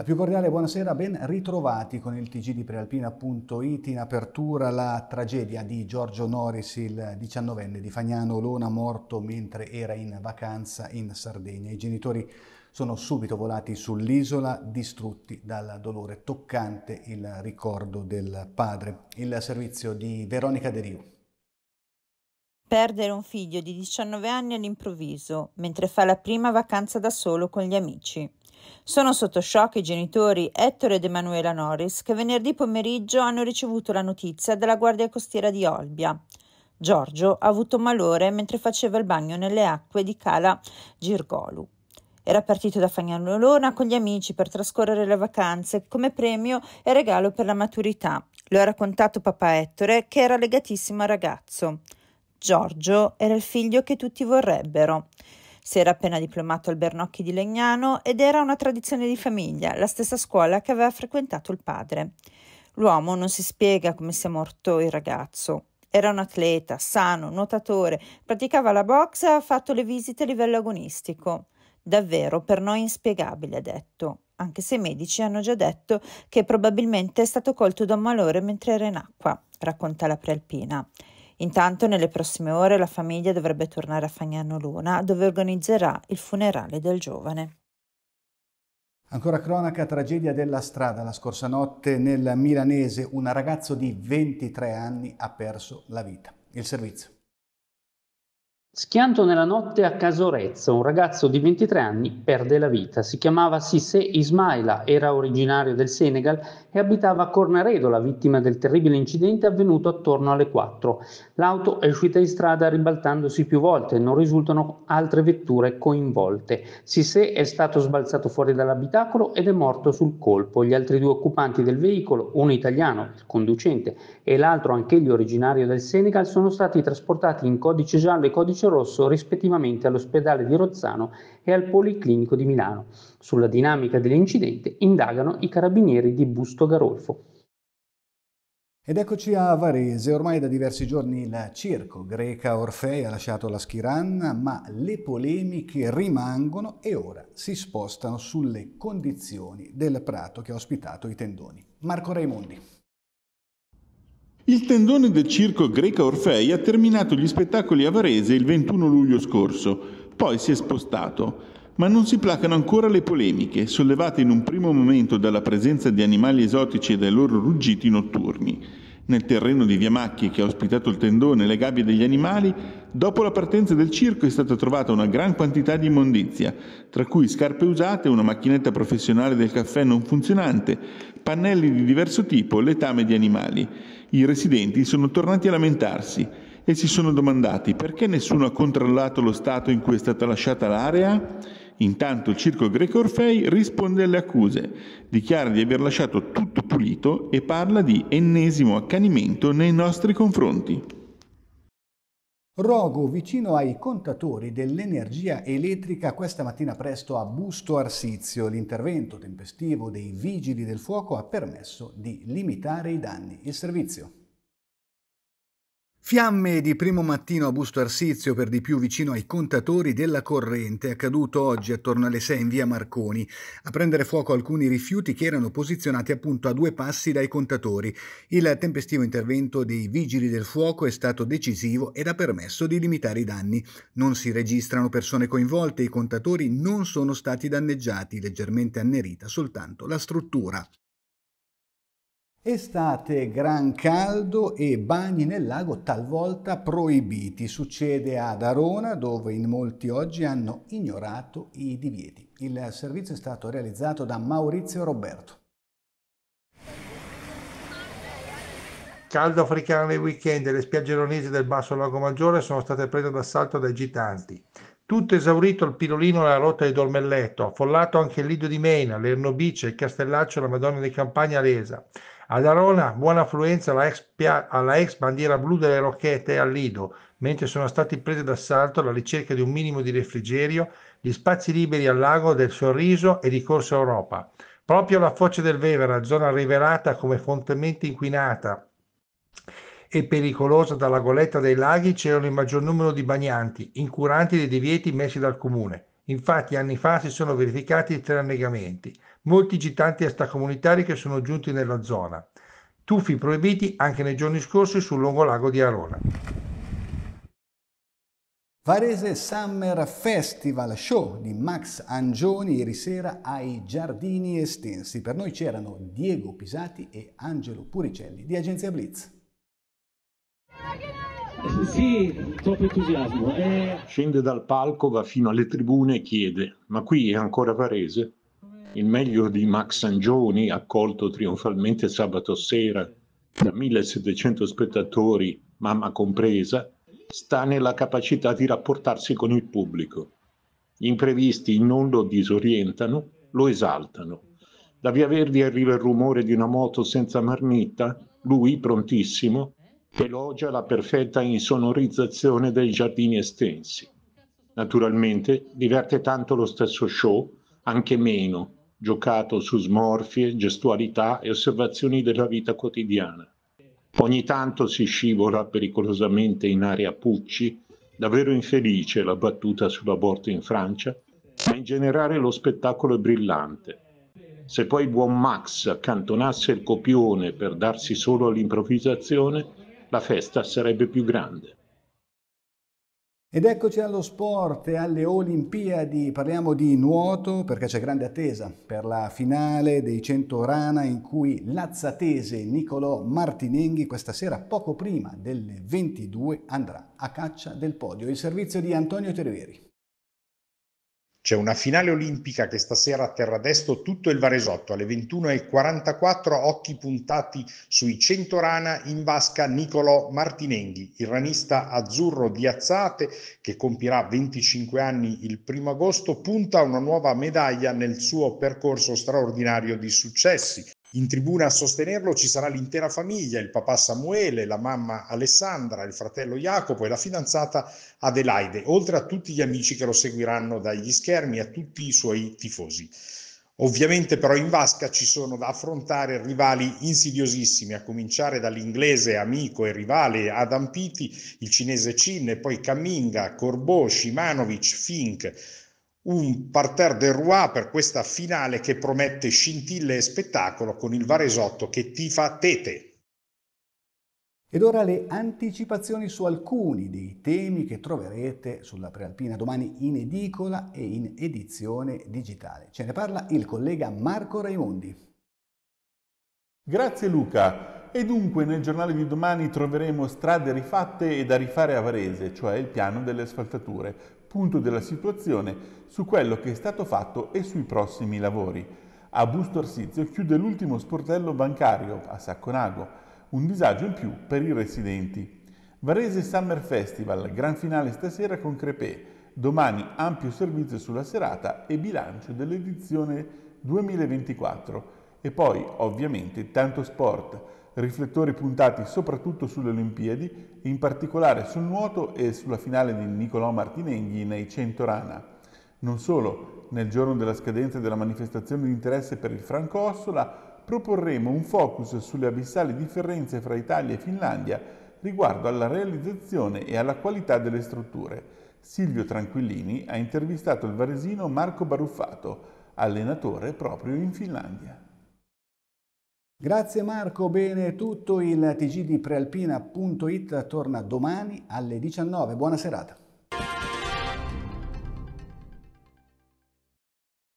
La più cordiale buonasera, ben ritrovati con il TG di prealpina.it in apertura la tragedia di Giorgio Noris, il 19enne di Fagnano Lona, morto mentre era in vacanza in Sardegna. I genitori sono subito volati sull'isola, distrutti dal dolore toccante il ricordo del padre. Il servizio di Veronica De Rio. Perdere un figlio di 19 anni all'improvviso, mentre fa la prima vacanza da solo con gli amici. Sono sotto shock i genitori Ettore ed Emanuela Norris che venerdì pomeriggio hanno ricevuto la notizia dalla Guardia Costiera di Olbia. Giorgio ha avuto malore mentre faceva il bagno nelle acque di Cala Girgolu. Era partito da Fagnanolona con gli amici per trascorrere le vacanze come premio e regalo per la maturità. Lo ha raccontato papà Ettore, che era legatissimo al ragazzo. Giorgio era il figlio che tutti vorrebbero. Si era appena diplomato al Bernocchi di Legnano ed era una tradizione di famiglia, la stessa scuola che aveva frequentato il padre. L'uomo non si spiega come sia morto il ragazzo. Era un atleta, sano, nuotatore, praticava la boxe e ha fatto le visite a livello agonistico. Davvero per noi inspiegabile, ha detto, anche se i medici hanno già detto che probabilmente è stato colto da un malore mentre era in acqua, racconta la prealpina. Intanto nelle prossime ore la famiglia dovrebbe tornare a Fagnano Luna dove organizzerà il funerale del giovane. Ancora cronaca, tragedia della strada. La scorsa notte nel Milanese un ragazzo di 23 anni ha perso la vita. Il servizio. Schianto nella notte a Casorezzo, un ragazzo di 23 anni perde la vita. Si chiamava Sisse Ismaila, era originario del Senegal e abitava a Cornaredo, la vittima del terribile incidente avvenuto attorno alle 4. L'auto è uscita in strada ribaltandosi più volte, non risultano altre vetture coinvolte. Sisse è stato sbalzato fuori dall'abitacolo ed è morto sul colpo. Gli altri due occupanti del veicolo, uno italiano, il conducente, e l'altro anch'egli originario del Senegal, sono stati trasportati in codice giallo e codice Rosso rispettivamente all'ospedale di Rozzano e al Policlinico di Milano. Sulla dinamica dell'incidente indagano i carabinieri di Busto Garolfo. Ed eccoci a Varese, ormai da diversi giorni il circo greca Orfei ha lasciato la Schiranna, ma le polemiche rimangono e ora si spostano sulle condizioni del prato che ha ospitato i tendoni. Marco Raimondi. Il tendone del circo Greca Orfei ha terminato gli spettacoli a Varese il 21 luglio scorso, poi si è spostato. Ma non si placano ancora le polemiche, sollevate in un primo momento dalla presenza di animali esotici e dai loro ruggiti notturni nel terreno di Via Macchi che ha ospitato il tendone e le gabbie degli animali, dopo la partenza del circo è stata trovata una gran quantità di immondizia, tra cui scarpe usate, una macchinetta professionale del caffè non funzionante, pannelli di diverso tipo, letame di animali. I residenti sono tornati a lamentarsi e si sono domandati perché nessuno ha controllato lo stato in cui è stata lasciata l'area Intanto il circo greco Orfei risponde alle accuse, dichiara di aver lasciato tutto pulito e parla di ennesimo accanimento nei nostri confronti. Rogo vicino ai contatori dell'energia elettrica questa mattina presto a Busto Arsizio. L'intervento tempestivo dei vigili del fuoco ha permesso di limitare i danni. Il servizio. Fiamme di primo mattino a Busto Arsizio, per di più vicino ai contatori della corrente, accaduto oggi attorno alle 6 in via Marconi, a prendere fuoco alcuni rifiuti che erano posizionati appunto a due passi dai contatori. Il tempestivo intervento dei vigili del fuoco è stato decisivo ed ha permesso di limitare i danni. Non si registrano persone coinvolte, i contatori non sono stati danneggiati, leggermente annerita soltanto la struttura. Estate, gran caldo e bagni nel lago talvolta proibiti. Succede ad Arona dove in molti oggi hanno ignorato i divieti. Il servizio è stato realizzato da Maurizio Roberto. Caldo africano nei weekend e le spiagge aronesi del basso lago Maggiore sono state prese d'assalto dai gitanti. Tutto esaurito il Pirolino alla rotta di Dolmelletto, affollato anche il Lido di Mena, l'Ernobice, il Castellaccio e la Madonna di Campagna Resa. Ad Arona buona affluenza alla ex, alla ex bandiera blu delle Rocchette e al Lido, mentre sono stati presi d'assalto alla ricerca di un minimo di refrigerio gli spazi liberi al lago del Sorriso e di Corso Europa. Proprio alla foce del Vevera, zona rivelata come fortemente inquinata e pericolosa dalla goletta dei laghi, c'erano il maggior numero di bagnanti, incuranti dei divieti messi dal comune. Infatti anni fa si sono verificati tre annegamenti molti gitanti extracomunitari che sono giunti nella zona. Tuffi proibiti anche nei giorni scorsi sul lungolago di Arona. Varese Summer Festival Show di Max Angioni ieri sera ai Giardini Estensi. Per noi c'erano Diego Pisati e Angelo Puricelli di Agenzia Blitz. Sì, troppo entusiasmo. Eh... Scende dal palco, va fino alle tribune e chiede: Ma qui è ancora Varese? il meglio di Max Sangioni, accolto trionfalmente sabato sera da 1700 spettatori, mamma compresa, sta nella capacità di rapportarsi con il pubblico. Gli imprevisti non lo disorientano, lo esaltano. Da Via Verdi arriva il rumore di una moto senza marmitta, lui, prontissimo, elogia la perfetta insonorizzazione dei giardini estensi. Naturalmente diverte tanto lo stesso show, anche meno, giocato su smorfie, gestualità e osservazioni della vita quotidiana. Ogni tanto si scivola pericolosamente in aria Pucci, davvero infelice la battuta sull'aborto in Francia, ma in generale lo spettacolo è brillante. Se poi buon Max accantonasse il copione per darsi solo all'improvvisazione, la festa sarebbe più grande. Ed eccoci allo sport e alle Olimpiadi, parliamo di nuoto perché c'è grande attesa per la finale dei 100 rana in cui l'azzatese Nicolò Martinenghi questa sera poco prima delle 22 andrà a caccia del podio. Il servizio di Antonio Terveri. C'è una finale olimpica che stasera a Terradesto tutto il Varesotto alle 21.44, occhi puntati sui 100 rana in vasca Nicolò Martinenghi, il ranista azzurro di Azzate che compirà 25 anni il primo agosto, punta una nuova medaglia nel suo percorso straordinario di successi. In tribuna a sostenerlo ci sarà l'intera famiglia, il papà Samuele, la mamma Alessandra, il fratello Jacopo e la fidanzata Adelaide, oltre a tutti gli amici che lo seguiranno dagli schermi, e a tutti i suoi tifosi. Ovviamente però in vasca ci sono da affrontare rivali insidiosissimi, a cominciare dall'inglese amico e rivale Adam Piti, il cinese Cin, poi Kaminga, Corbo, Shimanovic, Fink un parterre del roi per questa finale che promette scintille e spettacolo con il Varesotto che ti fa Tete. Ed ora le anticipazioni su alcuni dei temi che troverete sulla Prealpina domani in edicola e in edizione digitale. Ce ne parla il collega Marco Raimondi. Grazie Luca. E dunque nel giornale di domani troveremo strade rifatte e da rifare a Varese, cioè il piano delle asfaltature, punto della situazione su quello che è stato fatto e sui prossimi lavori. A Busto Arsizio chiude l'ultimo sportello bancario a Sacconago, un disagio in più per i residenti. Varese Summer Festival, gran finale stasera con Crepè, domani ampio servizio sulla serata e bilancio dell'edizione 2024. E poi, ovviamente, tanto sport riflettori puntati soprattutto sulle Olimpiadi in particolare sul nuoto e sulla finale di Nicolò Martinenghi nei 100 rana. Non solo, nel giorno della scadenza della manifestazione di interesse per il Franco Ossola proporremo un focus sulle abissali differenze fra Italia e Finlandia riguardo alla realizzazione e alla qualità delle strutture. Silvio Tranquillini ha intervistato il varesino Marco Baruffato, allenatore proprio in Finlandia. Grazie Marco, bene tutto, il TG di prealpina.it torna domani alle 19. Buona serata.